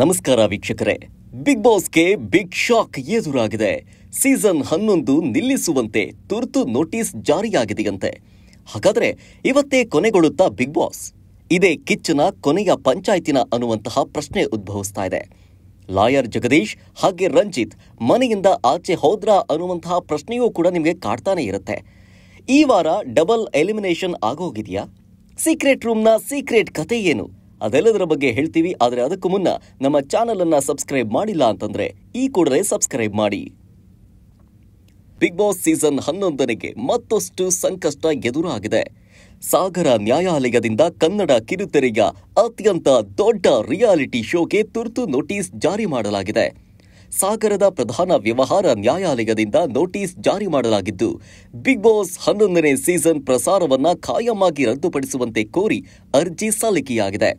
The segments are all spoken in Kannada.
ನಮಸ್ಕಾರ ವೀಕ್ಷಕರೇ ಬಿಗ್ ಬಾಸ್ಗೆ ಬಿಗ್ ಶಾಕ್ ಎದುರಾಗಿದೆ ಸೀಸನ್ ಹನ್ನೊಂದು ನಿಲ್ಲಿಸುವಂತೆ ತುರ್ತು ನೋಟಿಸ್ ಜಾರಿಯಾಗಿದೆಯಂತೆ ಹಾಗಾದ್ರೆ ಇವತ್ತೇ ಕೊನೆಗೊಳ್ಳುತ್ತಾ ಬಿಗ್ ಬಾಸ್ ಇದೇ ಕಿಚ್ಚನ ಕೊನೆಯ ಪಂಚಾಯತಿನ ಅನ್ನುವಂತಹ ಪ್ರಶ್ನೆ ಉದ್ಭವಿಸ್ತಾ ಇದೆ ಲಾಯರ್ ಜಗದೀಶ್ ಹಾಗೆ ರಂಜಿತ್ ಮನೆಯಿಂದ ಆಚೆ ಹೋದ್ರಾ ಅನ್ನುವಂತಹ ಪ್ರಶ್ನೆಯೂ ಕೂಡ ನಿಮಗೆ ಕಾಡ್ತಾನೆ ಇರುತ್ತೆ ಈ ವಾರ ಡಬಲ್ ಎಲಿಮಿನೇಷನ್ ಆಗೋಗಿದೆಯಾ ಸೀಕ್ರೆಟ್ ರೂಮ್ನ ಸೀಕ್ರೆಟ್ ಕತೆ ಏನು ಅದೆಲ್ಲದರ ಬಗ್ಗೆ ಹೇಳ್ತೀವಿ ಆದರೆ ಅದಕ್ಕೂ ಮುನ್ನ ನಮ್ಮ ಚಾನೆಲ್ ಸಬ್ಸ್ಕ್ರೈಬ್ ಮಾಡಿಲ್ಲ ಅಂತಂದ್ರೆ ಈ ಕೂಡಲೇ ಸಬ್ಸ್ಕ್ರೈಬ್ ಮಾಡಿ ಬಿಗ್ ಬಾಸ್ ಸೀಸನ್ ಹನ್ನೊಂದನೆಗೆ ಮತ್ತಷ್ಟು ಸಂಕಷ್ಟ ಎದುರಾಗಿದೆ ಸಾಗರ ನ್ಯಾಯಾಲಯದಿಂದ ಕನ್ನಡ ಕಿರುತೆರೆಯ ಅತ್ಯಂತ ದೊಡ್ಡ ರಿಯಾಲಿಟಿ ಶೋಗೆ ತುರ್ತು ನೋಟಿಸ್ ಜಾರಿ ಮಾಡಲಾಗಿದೆ ಸಾಗರದ ಪ್ರಧಾನ ವ್ಯವಹಾರ ನ್ಯಾಯಾಲಯದಿಂದ ನೋಟಿಸ್ ಜಾರಿ ಮಾಡಲಾಗಿದ್ದು ಬಿಗ್ ಬಾಸ್ ಹನ್ನೊಂದನೇ ಸೀಸನ್ ಪ್ರಸಾರವನ್ನು ಖಾಯಂ ರದ್ದುಪಡಿಸುವಂತೆ ಕೋರಿ ಅರ್ಜಿ ಸಲ್ಲಿಕೆಯಾಗಿದೆ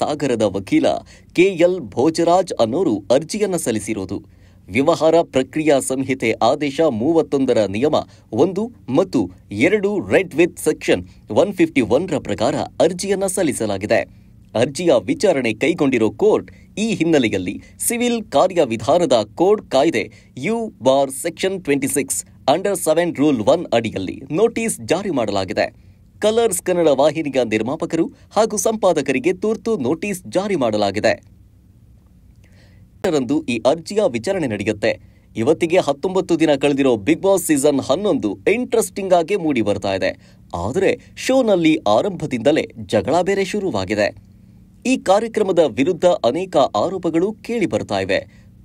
ಸಾಗರದ ವಕೀಲ ಕೆಎಲ್ ಭೋಜರಾಜ್ ಅನ್ನೋರು ಅರ್ಜಿಯನ್ನ ಸಲ್ಲಿಸಿರೋದು ವ್ಯವಹಾರ ಪ್ರಕ್ರಿಯಾ ಸಂಹಿತೆ ಆದೇಶ ಮೂವತ್ತೊಂದರ ನಿಯಮ ಒಂದು ಮತ್ತು ಎರಡು read with section one fifty ಒನ್ರ ಪ್ರಕಾರ ಅರ್ಜಿಯನ್ನ ಸಲ್ಲಿಸಲಾಗಿದೆ ಅರ್ಜಿಯ ವಿಚಾರಣೆ ಕೈಗೊಂಡಿರೋ ಕೋರ್ಟ್ ಈ ಹಿನ್ನೆಲೆಯಲ್ಲಿ ಸಿವಿಲ್ ಕಾರ್ಯವಿಧಾನದ ಕೋಡ್ ಕಾಯ್ದೆ ಯು ಬಾರ್ section twenty six under seven rule one ಅಡಿಯಲ್ಲಿ ನೋಟಿಸ್ ಜಾರಿ ಮಾಡಲಾಗಿದೆ ಕಲರ್ಸ್ ಕನ್ನಡ ವಾಹಿನಿಯ ನಿರ್ಮಾಪಕರು ಹಾಗೂ ಸಂಪಾದಕರಿಗೆ ತುರ್ತು ನೋಟಿಸ್ ಜಾರಿ ಮಾಡಲಾಗಿದೆ ರಂದು ಈ ಅರ್ಜಿಯ ವಿಚಾರಣೆ ನಡೆಯುತ್ತೆ ಇವತ್ತಿಗೆ ಹತ್ತೊಂಬತ್ತು ದಿನ ಕಳೆದಿರೋ ಬಿಗ್ ಬಾಸ್ ಸೀಸನ್ ಹನ್ನೊಂದು ಇಂಟ್ರೆಸ್ಟಿಂಗ್ ಆಗಿ ಮೂಡಿ ಬರ್ತಾ ಇದೆ ಆದರೆ ಶೋನಲ್ಲಿ ಆರಂಭದಿಂದಲೇ ಜಗಳ ಬೇರೆ ಶುರುವಾಗಿದೆ ಈ ಕಾರ್ಯಕ್ರಮದ ವಿರುದ್ಧ ಅನೇಕ ಆರೋಪಗಳು ಕೇಳಿ ಬರ್ತಾ ಇವೆ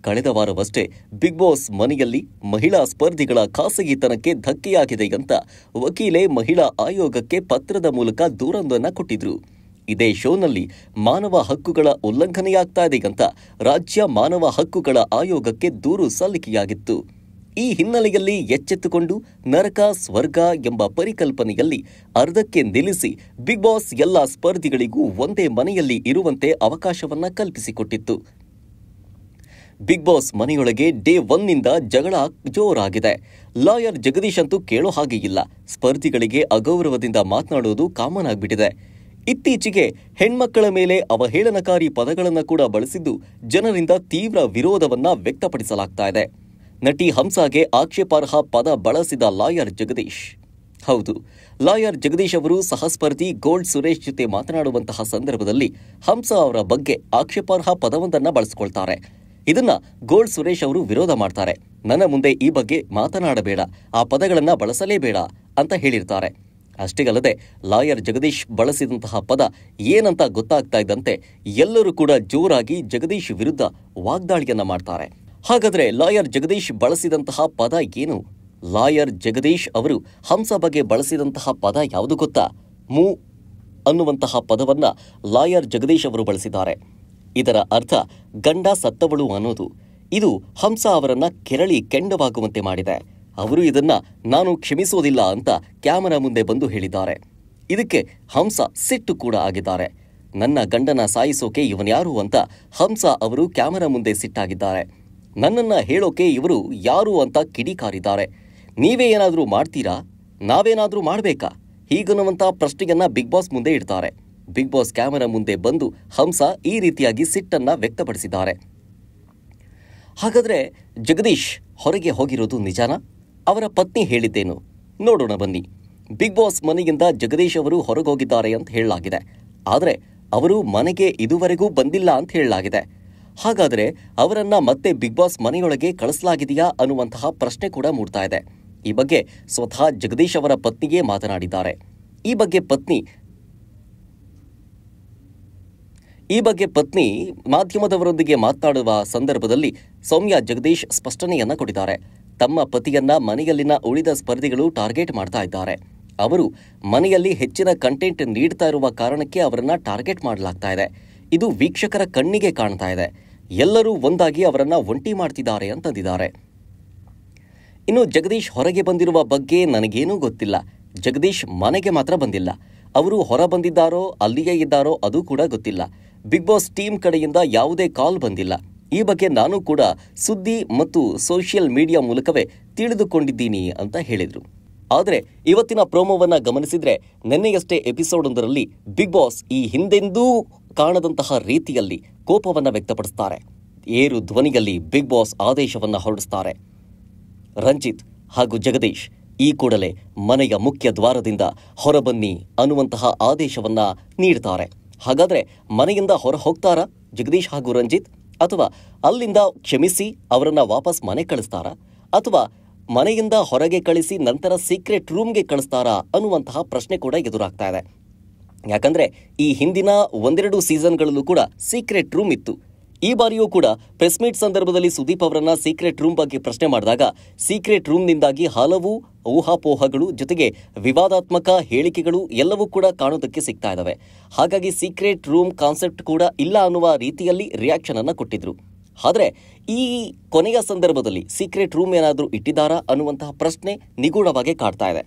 ಕಳೆದ ವಾರವಷ್ಟೇ ಬಿಗ್ ಬಾಸ್ ಮನೆಯಲ್ಲಿ ಮಹಿಳಾ ಸ್ಪರ್ಧಿಗಳ ಖಾಸಗಿತನಕ್ಕೆ ಧಕ್ಕೆಯಾಗಿದೆ ಅಂತ ವಕೀಲೆ ಮಹಿಳಾ ಆಯೋಗಕ್ಕೆ ಪತ್ರದ ಮೂಲಕ ದೂರೊಂದನ್ನು ಕೊಟ್ಟಿದ್ರು ಇದೇ ಶೋನಲ್ಲಿ ಮಾನವ ಹಕ್ಕುಗಳ ಉಲ್ಲಂಘನೆಯಾಗ್ತಾ ಇದೆ ಅಂತ ರಾಜ್ಯ ಮಾನವ ಹಕ್ಕುಗಳ ಆಯೋಗಕ್ಕೆ ದೂರು ಸಲ್ಲಿಕೆಯಾಗಿತ್ತು ಈ ಹಿನ್ನೆಲೆಯಲ್ಲಿ ಎಚ್ಚೆತ್ತುಕೊಂಡು ನರಕ ಸ್ವರ್ಗ ಎಂಬ ಪರಿಕಲ್ಪನೆಯಲ್ಲಿ ಅರ್ಧಕ್ಕೆ ನಿಲ್ಲಿಸಿ ಬಿಗ್ ಬಾಸ್ ಎಲ್ಲ ಸ್ಪರ್ಧಿಗಳಿಗೂ ಒಂದೇ ಮನೆಯಲ್ಲಿ ಇರುವಂತೆ ಅವಕಾಶವನ್ನ ಕಲ್ಪಿಸಿಕೊಟ್ಟಿತ್ತು ಬಿಗ್ ಬಾಸ್ ಮನೆಯೊಳಗೆ ಡೇ ಒನ್ನಿಂದ ಜಗಳ ಜೋರಾಗಿದೆ ಲಾಯರ್ ಜಗದೀಶ್ ಅಂತೂ ಕೇಳೋ ಹಾಗೆ ಇಲ್ಲ ಸ್ಪರ್ಧಿಗಳಿಗೆ ಅಗೌರವದಿಂದ ಮಾತನಾಡೋದು ಕಾಮನ್ ಆಗಿಬಿಟ್ಟಿದೆ ಇತ್ತೀಚೆಗೆ ಹೆಣ್ಮಕ್ಕಳ ಮೇಲೆ ಅವಹೇಳನಕಾರಿ ಪದಗಳನ್ನು ಕೂಡ ಬಳಸಿದ್ದು ಜನರಿಂದ ತೀವ್ರ ವಿರೋಧವನ್ನ ವ್ಯಕ್ತಪಡಿಸಲಾಗ್ತಾ ಇದೆ ನಟಿ ಹಂಸಾಗೆ ಆಕ್ಷೇಪಾರ್ಹ ಪದ ಬಳಸಿದ ಲಾಯರ್ ಜಗದೀಶ್ ಹೌದು ಲಾಯರ್ ಜಗದೀಶ್ ಅವರು ಸಹಸ್ಪರ್ಧಿ ಗೋಲ್ಡ್ ಸುರೇಶ್ ಜೊತೆ ಮಾತನಾಡುವಂತಹ ಸಂದರ್ಭದಲ್ಲಿ ಹಂಸಾ ಅವರ ಬಗ್ಗೆ ಆಕ್ಷೇಪಾರ್ಹ ಪದವೊಂದನ್ನು ಬಳಸಿಕೊಳ್ತಾರೆ ಇದನ್ನ ಗೋಲ್ಡ್ ಸುರೇಶ್ ಅವರು ವಿರೋಧ ಮಾಡ್ತಾರೆ ನನ್ನ ಮುಂದೆ ಈ ಬಗ್ಗೆ ಮಾತನಾಡಬೇಡ ಆ ಪದಗಳನ್ನ ಬಳಸಲೇಬೇಡ ಅಂತ ಹೇಳಿರ್ತಾರೆ ಅಷ್ಟಿಗಲ್ಲದೆ ಲಾಯರ್ ಜಗದೀಶ್ ಬಳಸಿದಂತಹ ಪದ ಏನಂತ ಗೊತ್ತಾಗ್ತಾ ಇದ್ದಂತೆ ಎಲ್ಲರೂ ಕೂಡ ಜೋರಾಗಿ ಜಗದೀಶ್ ವಿರುದ್ಧ ವಾಗ್ದಾಳಿಯನ್ನ ಮಾಡ್ತಾರೆ ಹಾಗಾದ್ರೆ ಲಾಯರ್ ಜಗದೀಶ್ ಬಳಸಿದಂತಹ ಪದ ಏನು ಲಾಯರ್ ಜಗದೀಶ್ ಅವರು ಹಂಸ ಬಗ್ಗೆ ಬಳಸಿದಂತಹ ಪದ ಯಾವುದು ಗೊತ್ತಾ ಮೂ ಅನ್ನುವಂತಹ ಪದವನ್ನ ಲಾಯರ್ ಜಗದೀಶ್ ಅವರು ಬಳಸಿದ್ದಾರೆ ಇದರ ಅರ್ಥ ಗಂಡ ಸತ್ತವಳು ಅನ್ನೋದು ಇದು ಹಂಸ ಅವರನ್ನ ಕೆರಳಿ ಕೆಂಡವಾಗುವಂತೆ ಮಾಡಿದೆ ಅವರು ಇದನ್ನ ನಾನು ಕ್ಷಮಿಸೋದಿಲ್ಲ ಅಂತ ಕ್ಯಾಮರಾ ಮುಂದೆ ಬಂದು ಹೇಳಿದ್ದಾರೆ ಇದಕ್ಕೆ ಹಂಸ ಸಿಟ್ಟು ಕೂಡ ಆಗಿದ್ದಾರೆ ನನ್ನ ಗಂಡನ ಸಾಯಿಸೋಕೆ ಇವನ್ಯಾರು ಅಂತ ಹಂಸ ಅವರು ಕ್ಯಾಮರಾ ಮುಂದೆ ಸಿಟ್ಟಾಗಿದ್ದಾರೆ ನನ್ನನ್ನ ಹೇಳೋಕೆ ಇವರು ಯಾರು ಅಂತ ಕಿಡಿಕಾರಿದ್ದಾರೆ ನೀವೇ ಏನಾದರೂ ಮಾಡ್ತೀರಾ ನಾವೇನಾದರೂ ಮಾಡಬೇಕಾ ಹೀಗನ್ನುವಂಥ ಪ್ರಶ್ನೆಯನ್ನ ಬಿಗ್ ಬಾಸ್ ಮುಂದೆ ಇಡ್ತಾರೆ ಬಿಗ್ ಬಾಸ್ ಕ್ಯಾಮೆರಾ ಮುಂದೆ ಬಂದು ಹಂಸ ಈ ರೀತಿಯಾಗಿ ಸಿಟ್ಟನ್ನ ವ್ಯಕ್ತಪಡಿಸಿದ್ದಾರೆ ಹಾಗಾದ್ರೆ ಜಗದೀಶ್ ಹೊರಗೆ ಹೋಗಿರೋದು ನಿಜಾನಾ ಅವರ ಪತ್ನಿ ಹೇಳಿದ್ದೇನು ನೋಡೋಣ ಬನ್ನಿ ಬಿಗ್ ಬಾಸ್ ಮನೆಯಿಂದ ಜಗದೀಶ್ ಅವರು ಹೊರಗೋಗಿದ್ದಾರೆ ಅಂತ ಹೇಳಲಾಗಿದೆ ಆದರೆ ಅವರು ಮನೆಗೆ ಇದುವರೆಗೂ ಬಂದಿಲ್ಲ ಅಂತ ಹೇಳಲಾಗಿದೆ ಹಾಗಾದರೆ ಅವರನ್ನ ಮತ್ತೆ ಬಿಗ್ ಬಾಸ್ ಮನೆಯೊಳಗೆ ಕಳಿಸಲಾಗಿದೆಯಾ ಅನ್ನುವಂತಹ ಪ್ರಶ್ನೆ ಕೂಡ ಮೂಡ್ತಾ ಇದೆ ಈ ಬಗ್ಗೆ ಸ್ವತಃ ಜಗದೀಶ್ ಅವರ ಪತ್ನಿಗೆ ಮಾತನಾಡಿದ್ದಾರೆ ಈ ಬಗ್ಗೆ ಪತ್ನಿ ಈ ಬಗ್ಗೆ ಪತ್ನಿ ಮಾಧ್ಯಮದವರೊಂದಿಗೆ ಮಾತನಾಡುವ ಸಂದರ್ಭದಲ್ಲಿ ಸೌಮ್ಯ ಜಗದೀಶ್ ಸ್ಪಷ್ಟನೆಯನ್ನ ಕೊಟ್ಟಿದ್ದಾರೆ ತಮ್ಮ ಪತಿಯನ್ನ ಮನೆಯಲ್ಲಿನ ಉಳಿದ ಸ್ಪರ್ಧಿಗಳು ಟಾರ್ಗೆಟ್ ಮಾಡ್ತಾ ಇದ್ದಾರೆ ಅವರು ಮನೆಯಲ್ಲಿ ಹೆಚ್ಚಿನ ಕಂಟೆಂಟ್ ನೀಡ್ತಾ ಇರುವ ಕಾರಣಕ್ಕೆ ಅವರನ್ನ ಟಾರ್ಗೆಟ್ ಮಾಡಲಾಗ್ತಾ ಇದೆ ಇದು ವೀಕ್ಷಕರ ಕಣ್ಣಿಗೆ ಕಾಣ್ತಾ ಇದೆ ಎಲ್ಲರೂ ಒಂದಾಗಿ ಅವರನ್ನ ಒಂಟಿ ಮಾಡ್ತಿದ್ದಾರೆ ಅಂತಂದಿದ್ದಾರೆ ಇನ್ನು ಜಗದೀಶ್ ಹೊರಗೆ ಬಂದಿರುವ ಬಗ್ಗೆ ನನಗೇನೂ ಗೊತ್ತಿಲ್ಲ ಜಗದೀಶ್ ಮನೆಗೆ ಮಾತ್ರ ಬಂದಿಲ್ಲ ಅವರು ಹೊರ ಬಂದಿದ್ದಾರೋ ಅಲ್ಲಿಯೇ ಇದ್ದಾರೋ ಅದು ಕೂಡ ಗೊತ್ತಿಲ್ಲ ಬಿಗ್ ಬಾಸ್ ಟೀಮ್ ಕಡೆಯಿಂದ ಯಾವುದೇ ಕಾಲ್ ಬಂದಿಲ್ಲ ಈ ಬಗ್ಗೆ ನಾನು ಕೂಡ ಸುದ್ದಿ ಮತ್ತು ಸೋಷಿಯಲ್ ಮೀಡಿಯಾ ಮೂಲಕವೇ ತಿಳಿದುಕೊಂಡಿದ್ದೀನಿ ಅಂತ ಹೇಳಿದರು ಆದರೆ ಇವತ್ತಿನ ಪ್ರೋಮೋವನ್ನು ಗಮನಿಸಿದರೆ ನಿನ್ನೆಯಷ್ಟೇ ಎಪಿಸೋಡೊಂದರಲ್ಲಿ ಬಿಗ್ ಬಾಸ್ ಈ ಹಿಂದೆಂದೂ ಕಾಣದಂತಹ ರೀತಿಯಲ್ಲಿ ಕೋಪವನ್ನು ವ್ಯಕ್ತಪಡಿಸ್ತಾರೆ ಏರು ಧ್ವನಿಯಲ್ಲಿ ಬಿಗ್ ಬಾಸ್ ಆದೇಶವನ್ನು ಹೊರಡಿಸ್ತಾರೆ ರಂಜಿತ್ ಹಾಗೂ ಜಗದೀಶ್ ಈ ಕೂಡಲೇ ಮನೆಯ ಮುಖ್ಯ ದ್ವಾರದಿಂದ ಹೊರಬನ್ನಿ ಅನ್ನುವಂತಹ ಆದೇಶವನ್ನು ನೀಡುತ್ತಾರೆ ಹಾಗಾದರೆ ಮನೆಯಿಂದ ಹೊರ ಹೋಗ್ತಾರಾ ಜಗದೀಶ್ ಹಾಗೂ ರಂಜಿತ್ ಅಥವಾ ಅಲ್ಲಿಂದ ಕ್ಷಮಿಸಿ ಅವರನ್ನು ವಾಪಸ್ ಮನೆ ಕಳಿಸ್ತಾರಾ ಅಥವಾ ಮನೆಯಿಂದ ಹೊರಗೆ ಕಳಿಸಿ ನಂತರ ಸೀಕ್ರೆಟ್ ರೂಮ್ಗೆ ಕಳಿಸ್ತಾರಾ ಅನ್ನುವಂತಹ ಪ್ರಶ್ನೆ ಕೂಡ ಎದುರಾಗ್ತಾ ಇದೆ ಯಾಕಂದರೆ ಈ ಹಿಂದಿನ ಒಂದೆರಡು ಸೀಸನ್ಗಳಲ್ಲೂ ಕೂಡ ಸೀಕ್ರೆಟ್ ರೂಮ್ ಇತ್ತು ಈ ಬಾರಿಯೂ ಕೂಡ ಪ್ರೆಸ್ ಮೀಟ್ ಸಂದರ್ಭದಲ್ಲಿ ಸುದೀಪ್ ಅವರನ್ನ ಸೀಕ್ರೆಟ್ ರೂಮ್ ಬಗ್ಗೆ ಪ್ರಶ್ನೆ ಮಾಡಿದಾಗ ಸೀಕ್ರೆಟ್ ರೂಮ್ನಿಂದಾಗಿ ಹಲವು ಊಹಾಪೋಹಗಳು ಜೊತೆಗೆ ವಿವಾದಾತ್ಮಕ ಹೇಳಿಕೆಗಳು ಎಲ್ಲವೂ ಕೂಡ ಕಾಣೋದಕ್ಕೆ ಸಿಗ್ತಾ ಇದ್ದಾವೆ ಹಾಗಾಗಿ ಸೀಕ್ರೆಟ್ ರೂಮ್ ಕಾನ್ಸೆಪ್ಟ್ ಕೂಡ ಇಲ್ಲ ಅನ್ನುವ ರೀತಿಯಲ್ಲಿ ರಿಯಾಕ್ಷನ್ ಅನ್ನು ಕೊಟ್ಟಿದ್ರು ಆದರೆ ಈ ಕೊನೆಯ ಸಂದರ್ಭದಲ್ಲಿ ಸೀಕ್ರೆಟ್ ರೂಮ್ ಏನಾದರೂ ಇಟ್ಟಿದ್ದಾರಾ ಅನ್ನುವಂತಹ ಪ್ರಶ್ನೆ ನಿಗೂಢವಾಗಿ ಕಾಡ್ತಾ ಇದೆ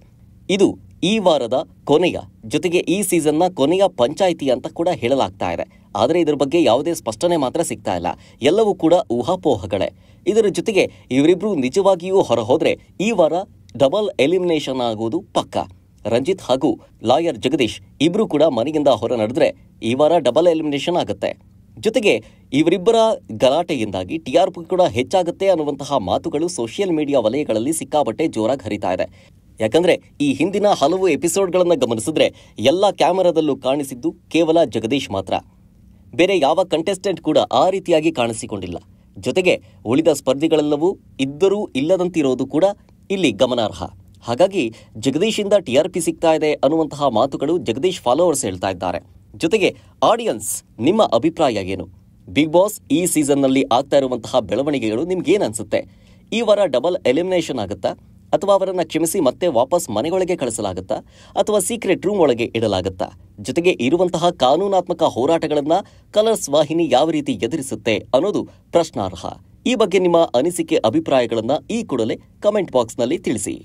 ಇದು ಈ ವಾರದ ಕೊನೆಯ ಜೊತೆಗೆ ಈ ಸೀಸನ್ನ ಕೊನೆಯ ಪಂಚಾಯಿತಿ ಅಂತ ಕೂಡ ಹೇಳಲಾಗ್ತಾ ಇದೆ ಆದರೆ ಇದರ ಬಗ್ಗೆ ಯಾವುದೇ ಸ್ಪಷ್ಟನೆ ಮಾತ್ರ ಸಿಗ್ತಾ ಇಲ್ಲ ಎಲ್ಲವೂ ಕೂಡ ಊಹಾಪೋಹಗಳೇ ಇದರ ಜೊತೆಗೆ ಇವರಿಬ್ರು ನಿಜವಾಗಿಯೂ ಹೊರಹೋದ್ರೆ ಈ ವಾರ ಡಬಲ್ ಎಲಿಮಿನೇಷನ್ ಆಗೋದು ಪಕ್ಕ ರಂಜಿತ್ ಹಾಗೂ ಲಾಯರ್ ಜಗದೀಶ್ ಇಬ್ರು ಕೂಡ ಮನೆಯಿಂದ ಹೊರ ನಡೆದ್ರೆ ಈ ವಾರ ಡಬಲ್ ಎಲಿಮಿನೇಷನ್ ಆಗುತ್ತೆ ಜೊತೆಗೆ ಇವರಿಬ್ಬರ ಗಲಾಟೆಯಿಂದಾಗಿ ಟಿಆರ್ಪಿ ಕೂಡ ಹೆಚ್ಚಾಗುತ್ತೆ ಅನ್ನುವಂತಹ ಮಾತುಗಳು ಸೋಷಿಯಲ್ ಮೀಡಿಯಾ ವಲಯಗಳಲ್ಲಿ ಸಿಕ್ಕಾಪಟ್ಟೆ ಜೋರಾಗಿ ಹರಿತಾ ಇದೆ ಯಾಕಂದರೆ ಈ ಹಿಂದಿನ ಹಲವು ಎಪಿಸೋಡ್ಗಳನ್ನು ಗಮನಿಸಿದ್ರೆ ಎಲ್ಲ ಕ್ಯಾಮರಾದಲ್ಲೂ ಕಾಣಿಸಿದ್ದು ಕೇವಲ ಜಗದೀಶ್ ಮಾತ್ರ ಬೇರೆ ಯಾವ ಕಂಟೆಸ್ಟೆಂಟ್ ಕೂಡ ಆ ರೀತಿಯಾಗಿ ಕಾಣಿಸಿಕೊಂಡಿಲ್ಲ ಜೊತೆಗೆ ಉಳಿದ ಸ್ಪರ್ಧಿಗಳೆಲ್ಲವೂ ಇದ್ದರೂ ಇಲ್ಲದಂತಿರೋದು ಕೂಡ ಇಲ್ಲಿ ಗಮನಾರ್ಹ ಹಾಗಾಗಿ ಜಗದೀಶಿಂದ ಟಿ ಆರ್ ಪಿ ಸಿಗ್ತಾ ಇದೆ ಅನ್ನುವಂತಹ ಮಾತುಗಳು ಜಗದೀಶ್ ಫಾಲೋವರ್ಸ್ ಹೇಳ್ತಾ ಇದ್ದಾರೆ ಜೊತೆಗೆ ಆಡಿಯನ್ಸ್ ನಿಮ್ಮ ಅಭಿಪ್ರಾಯ ಏನು ಬಿಗ್ ಬಾಸ್ ಈ ಸೀಸನ್ನಲ್ಲಿ ಆಗ್ತಾ ಇರುವಂತಹ ಬೆಳವಣಿಗೆಗಳು ನಿಮ್ಗೇನು ಅನಿಸುತ್ತೆ ಈ ವಾರ ಡಬಲ್ ಎಲಿಮಿನೇಷನ್ ಆಗುತ್ತಾ ಅಥವಾ ಅವರನ್ನು ಕ್ಷಮಿಸಿ ಮತ್ತೆ ವಾಪಸ್ ಮನೆಗೊಳಗೆ ಕಳಿಸಲಾಗುತ್ತಾ ಅಥವಾ ಸೀಕ್ರೆಟ್ ರೂಮ್ ಒಳಗೆ ಇಡಲಾಗುತ್ತಾ ಜೊತೆಗೆ ಇರುವಂತಹ ಕಾನೂನಾತ್ಮಕ ಹೋರಾಟಗಳನ್ನು ಕಲರ್ಸ್ ವಾಹಿನಿ ಯಾವ ರೀತಿ ಎದುರಿಸುತ್ತೆ ಅನ್ನೋದು ಪ್ರಶ್ನಾರ್ಹ ಈ ಬಗ್ಗೆ ನಿಮ್ಮ ಅನಿಸಿಕೆ ಅಭಿಪ್ರಾಯಗಳನ್ನು ಈ ಕೂಡಲೇ ಕಮೆಂಟ್ ಬಾಕ್ಸ್ನಲ್ಲಿ ತಿಳಿಸಿ